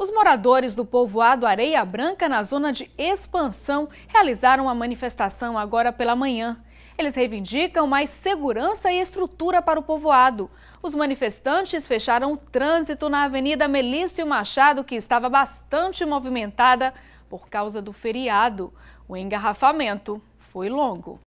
Os moradores do povoado Areia Branca, na zona de expansão, realizaram a manifestação agora pela manhã. Eles reivindicam mais segurança e estrutura para o povoado. Os manifestantes fecharam o trânsito na Avenida Melício Machado, que estava bastante movimentada por causa do feriado. O engarrafamento foi longo.